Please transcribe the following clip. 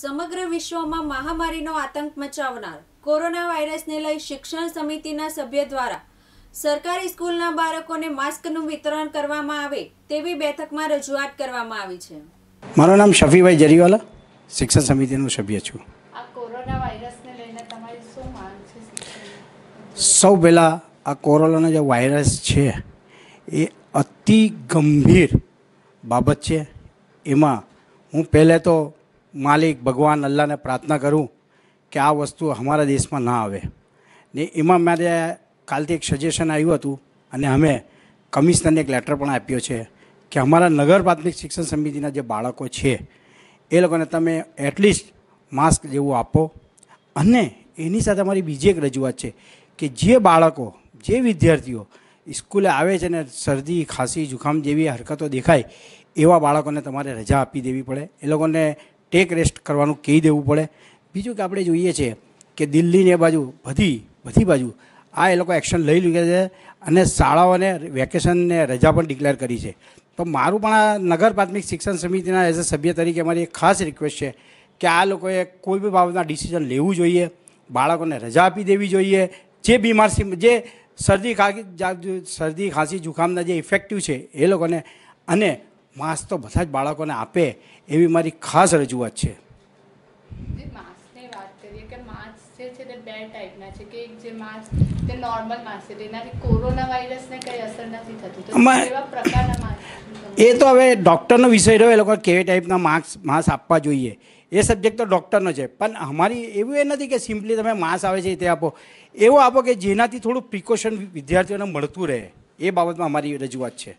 સમગ્ર વિશ્વમાં મહામારીનો આતંક મચાવનાર કોરોના વાયરસને લઈ શિક્ષણ સમિતિના સભ્ય દ્વારા સરકારી સ્કૂલના બાળકોને માસ્કનું વિતરણ કરવામાં આવે તેવી બેઠકમાં રજૂઆત કરવામાં આવી છે મારું નામ શફીભાઈ જરીવાલા શિક્ષણ સમિતિનો સભ્ય છું સૌ પહેલાં આ કોરોનાનો જે વાયરસ છે એ અતિ ગંભીર બાબત છે એમાં હું પહેલાં તો માલિક ભગવાન અલ્લાહને પ્રાર્થના કરું કે આ વસ્તુ અમારા દેશમાં ના આવે ને એમાં મારે કાલથી એક સજેશન આવ્યું હતું અને અમે કમિશનરને એક લેટર પણ આપ્યો છે કે અમારા નગર પ્રાથમિક શિક્ષણ સમિતિના જે બાળકો છે એ લોકોને તમે એટલીસ્ટ માસ્ક જેવું આપો અને એની સાથે અમારી બીજી એક રજૂઆત છે કે જે બાળકો જે વિદ્યાર્થીઓ સ્કૂલે આવે છે ને શરદી ખાંસી જુખામ જેવી હરકતો દેખાય એવા બાળકોને તમારે રજા આપી દેવી પડે એ લોકોને ટેક રેસ્ટ કરવાનું કહી દેવું પડે બીજું કે આપણે જોઈએ છીએ કે દિલ્હીની એ બાજુ બધી બધી બાજુ આ એ લોકો એક્શન લઈ લીધા છે અને શાળાઓને વેકેશનને રજા પણ ડિક્લેર કરી છે તો મારું પણ આ નગર પ્રાથમિક શિક્ષણ સમિતિના એઝ અ સભ્ય તરીકે મારી એક ખાસ રિક્વેસ્ટ છે કે આ લોકોએ કોઈ બી બાબતના ડિસિઝન લેવું જોઈએ બાળકોને રજા આપી દેવી જોઈએ જે બીમાર જે શરદી ખાંસી શરદી ખાંસી જુખામના જે ઇફેક્ટિવ છે એ લોકોને અને માંસ તો બધા જ બાળકોને આપે એવી મારી ખાસ રજૂઆત છે એ તો હવે ડૉક્ટરનો વિષય રહ્યો એ લોકો કેવી ટાઈપના માર્ક્સ માસ આપવા જોઈએ એ સબ્જેક્ટ તો ડૉક્ટરનો છે પણ અમારી એવું એ નથી કે સિમ્પલી તમે માસ આવે છે તે આપો એવો આપો કે જેનાથી થોડું પ્રિકોશન વિદ્યાર્થીઓને મળતું રહે એ બાબતમાં અમારી રજૂઆત છે